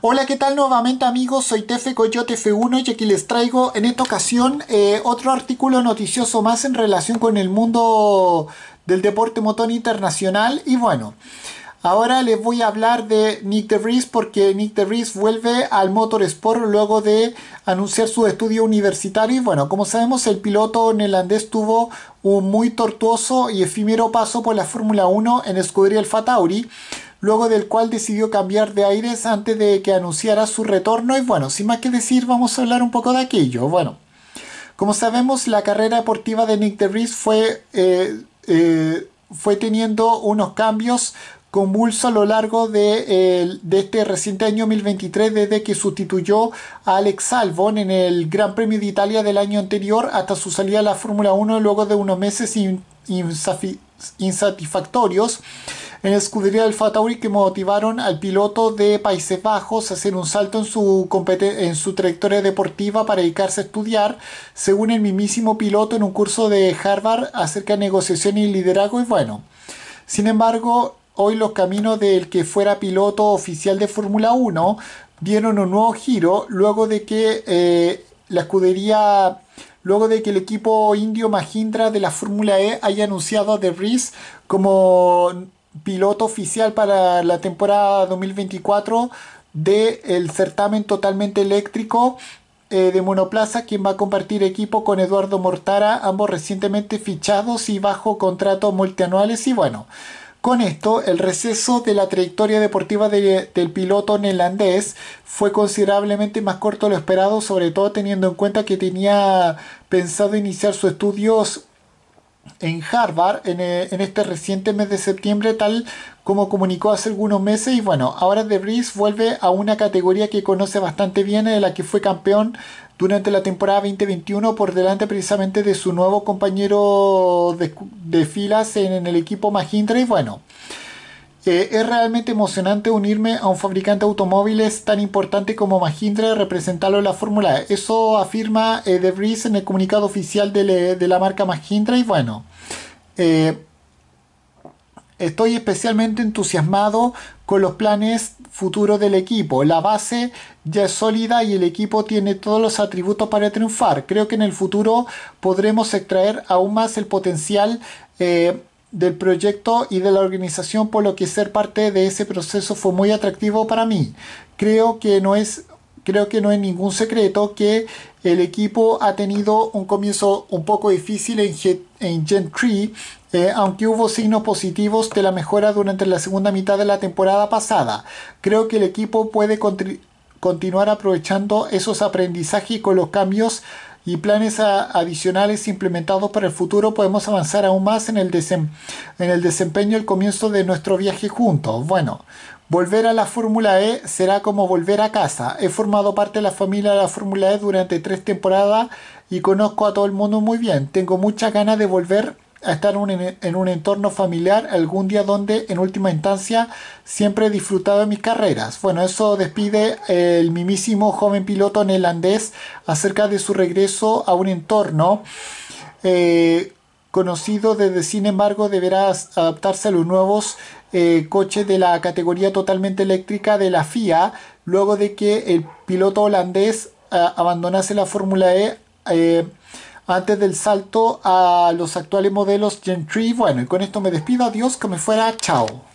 Hola, ¿qué tal nuevamente amigos? Soy Tefe Coyote F1 y aquí les traigo en esta ocasión eh, otro artículo noticioso más en relación con el mundo del deporte motor internacional y bueno... Ahora les voy a hablar de Nick DeVries porque Nick DeVries vuelve al Motorsport luego de anunciar su estudio universitario. Y bueno, como sabemos, el piloto neerlandés tuvo un muy tortuoso y efímero paso por la Fórmula 1 en Escudería Alfa Tauri luego del cual decidió cambiar de aires antes de que anunciara su retorno y bueno, sin más que decir vamos a hablar un poco de aquello. Bueno, como sabemos la carrera deportiva de Nick DeVries fue, eh, eh, fue teniendo unos cambios convulsos a lo largo de, este reciente año 2023 desde que sustituyó a Alex Albon en el Gran Premio de Italia del año anterior hasta su salida a la Fórmula 1 luego de unos meses insatisfactorios en la escudería del Tauri que motivaron al piloto de Países Bajos a hacer un salto en su, trayectoria deportiva para dedicarse a estudiar, según el mismísimo piloto en un curso de Harvard acerca de negociación y liderazgo y bueno. Sin embargo, hoy los caminos del que fuera piloto oficial de Fórmula 1 dieron un nuevo giro luego de que eh, la escudería luego de que el equipo indio Mahindra de la Fórmula E haya anunciado a De Vries como piloto oficial para la temporada 2024 del el certamen totalmente eléctrico eh, de monoplaza, quien va a compartir equipo con Eduardo Mortara, ambos recientemente fichados y bajo contratos multianuales. Y bueno, con esto, el receso de la trayectoria deportiva del piloto neerlandés fue considerablemente más corto de lo esperado, sobre todo teniendo en cuenta que tenía pensado iniciar sus estudios en Harvard eh, en, este reciente mes de septiembre, tal como comunicó hace algunos meses. Y bueno, ahora Debris vuelve a una categoría que conoce bastante bien, de eh, la que fue campeón durante la temporada 2021 por delante precisamente de su nuevo compañero de, filas en, en el equipo Mahindra. Y bueno es realmente emocionante unirme a un fabricante de automóviles tan importante como Mahindra y representarlo en la Fórmula E. Eso afirma eh, De Vries en el comunicado oficial eh, de, la marca Mahindra y bueno, eh, estoy especialmente entusiasmado con los planes futuros del equipo. La base ya es sólida y el equipo tiene todos los atributos para triunfar. Creo que en el futuro podremos extraer aún más el potencial del proyecto y de la organización, por lo que ser parte de ese proceso fue muy atractivo para mí. Creo que no es creo que no es ningún secreto que el equipo ha tenido un comienzo un poco difícil en, en Gen 3, eh, aunque hubo signos positivos de la mejora durante la segunda mitad de la temporada pasada. Creo que el equipo puede continuar aprovechando esos aprendizajes con los cambios y planes adicionales implementados para el futuro, podemos avanzar aún más en el, desempeño en el desempeño comienzo de nuestro viaje juntos. Bueno, Volver a la Fórmula E será como volver a casa. He formado parte de la familia de la Fórmula E durante tres temporadas y conozco a todo el mundo muy bien. Tengo muchas ganas de volver a estar en un entorno familiar algún día donde en última instancia siempre he disfrutado de mis carreras. Bueno, eso despide el mimísimo joven piloto neerlandés acerca de su regreso a un entorno eh, conocido desde sin embargo deberá adaptarse a los nuevos eh, coches de la categoría totalmente eléctrica de la FIA luego de que el piloto holandés ah, abandonase la Fórmula E eh, antes del salto a los actuales modelos Gen Bueno, y con esto me despido. Adiós, que me fuera. Chao.